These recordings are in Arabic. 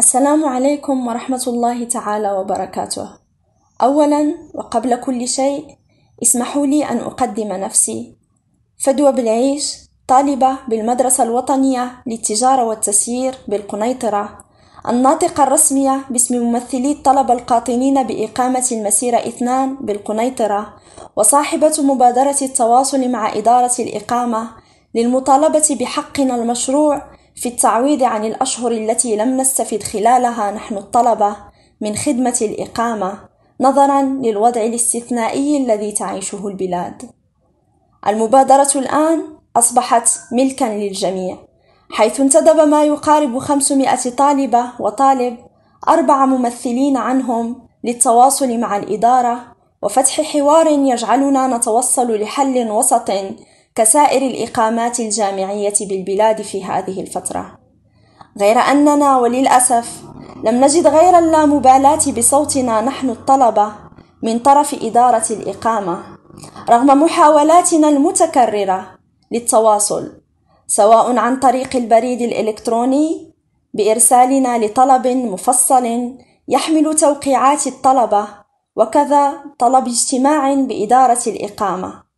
السلام عليكم ورحمة الله تعالى وبركاته. أولاً وقبل كل شيء، اسمحوا لي أن أقدم نفسي. فدوى بالعيش، طالبة بالمدرسة الوطنية للتجارة والتسيير بالقنيطرة، الناطقة الرسمية باسم ممثلي الطلبة القاطنين بإقامة المسيرة اثنان بالقنيطرة، وصاحبة مبادرة التواصل مع إدارة الإقامة للمطالبة بحقنا المشروع في التعويض عن الأشهر التي لم نستفد خلالها نحن الطلبة من خدمة الإقامة نظرا للوضع الاستثنائي الذي تعيشه البلاد. المبادرة الآن أصبحت ملكا للجميع، حيث انتدب ما يقارب 500 طالبة وطالب أربع ممثلين عنهم للتواصل مع الإدارة وفتح حوار يجعلنا نتوصل لحل وسط كسائر الإقامات الجامعية بالبلاد في هذه الفترة غير أننا وللأسف لم نجد غير اللامبالاة بصوتنا نحن الطلبة من طرف إدارة الإقامة رغم محاولاتنا المتكررة للتواصل سواء عن طريق البريد الإلكتروني بإرسالنا لطلب مفصل يحمل توقيعات الطلبة وكذا طلب اجتماع بإدارة الإقامة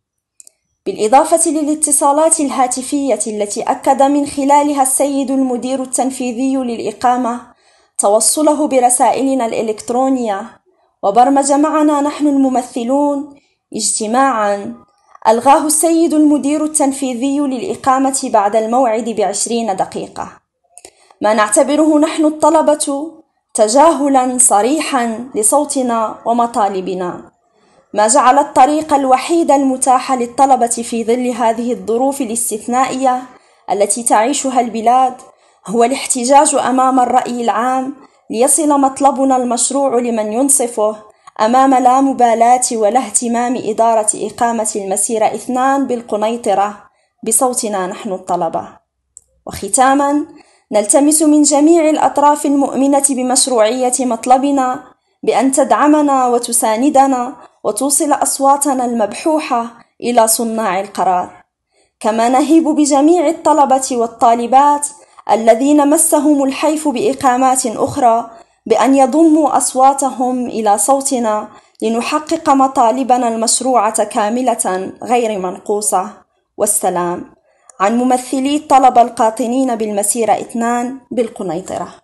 بالإضافة للاتصالات الهاتفية التي أكد من خلالها السيد المدير التنفيذي للإقامة توصله برسائلنا الإلكترونية وبرمج معنا نحن الممثلون اجتماعا ألغاه السيد المدير التنفيذي للإقامة بعد الموعد بعشرين دقيقة ما نعتبره نحن الطلبة تجاهلا صريحا لصوتنا ومطالبنا ما جعل الطريق الوحيد المتاح للطلبة في ظل هذه الظروف الاستثنائية التي تعيشها البلاد هو الاحتجاج أمام الرأي العام ليصل مطلبنا المشروع لمن ينصفه أمام لا مبالاة ولا اهتمام إدارة إقامة المسيرة اثنان بالقنيطرة بصوتنا نحن الطلبة وختاما نلتمس من جميع الأطراف المؤمنة بمشروعية مطلبنا بأن تدعمنا وتساندنا وتوصل أصواتنا المبحوحة إلى صناع القرار كما نهيب بجميع الطلبة والطالبات الذين مسهم الحيف بإقامات أخرى بأن يضموا أصواتهم إلى صوتنا لنحقق مطالبنا المشروعة كاملة غير منقوصة والسلام عن ممثلي الطلبة القاطنين بالمسيرة اثنان بالقنيطرة